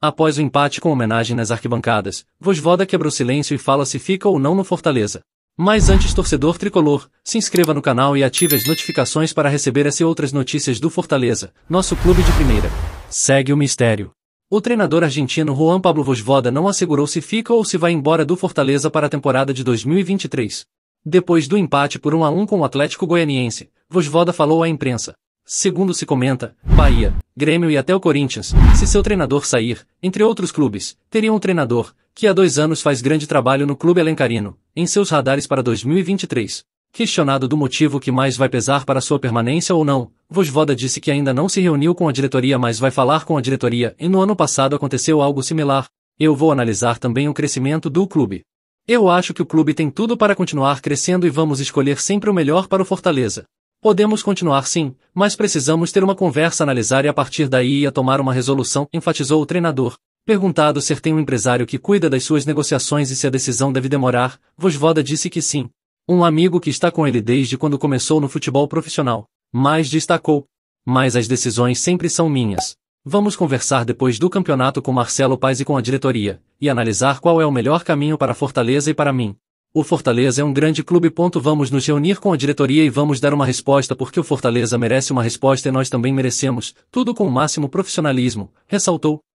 Após o empate com homenagem nas arquibancadas, Vosvoda quebra o silêncio e fala se fica ou não no Fortaleza. Mas antes torcedor tricolor, se inscreva no canal e ative as notificações para receber as outras notícias do Fortaleza, nosso clube de primeira. Segue o mistério. O treinador argentino Juan Pablo Vosvoda não assegurou se fica ou se vai embora do Fortaleza para a temporada de 2023. Depois do empate por 1 a 1 com o Atlético Goianiense, Vosvoda falou à imprensa. Segundo se comenta, Bahia, Grêmio e até o Corinthians, se seu treinador sair, entre outros clubes, teria um treinador, que há dois anos faz grande trabalho no clube alencarino, em seus radares para 2023. Questionado do motivo que mais vai pesar para sua permanência ou não, Vosvoda disse que ainda não se reuniu com a diretoria mas vai falar com a diretoria e no ano passado aconteceu algo similar. Eu vou analisar também o crescimento do clube. Eu acho que o clube tem tudo para continuar crescendo e vamos escolher sempre o melhor para o Fortaleza. Podemos continuar sim, mas precisamos ter uma conversa, analisar e a partir daí ia tomar uma resolução, enfatizou o treinador. Perguntado se tem um empresário que cuida das suas negociações e se a decisão deve demorar, Vosvoda disse que sim. Um amigo que está com ele desde quando começou no futebol profissional. Mas destacou. Mas as decisões sempre são minhas. Vamos conversar depois do campeonato com Marcelo Paz e com a diretoria, e analisar qual é o melhor caminho para Fortaleza e para mim. O Fortaleza é um grande clube. Vamos nos reunir com a diretoria e vamos dar uma resposta porque o Fortaleza merece uma resposta e nós também merecemos, tudo com o máximo profissionalismo, ressaltou.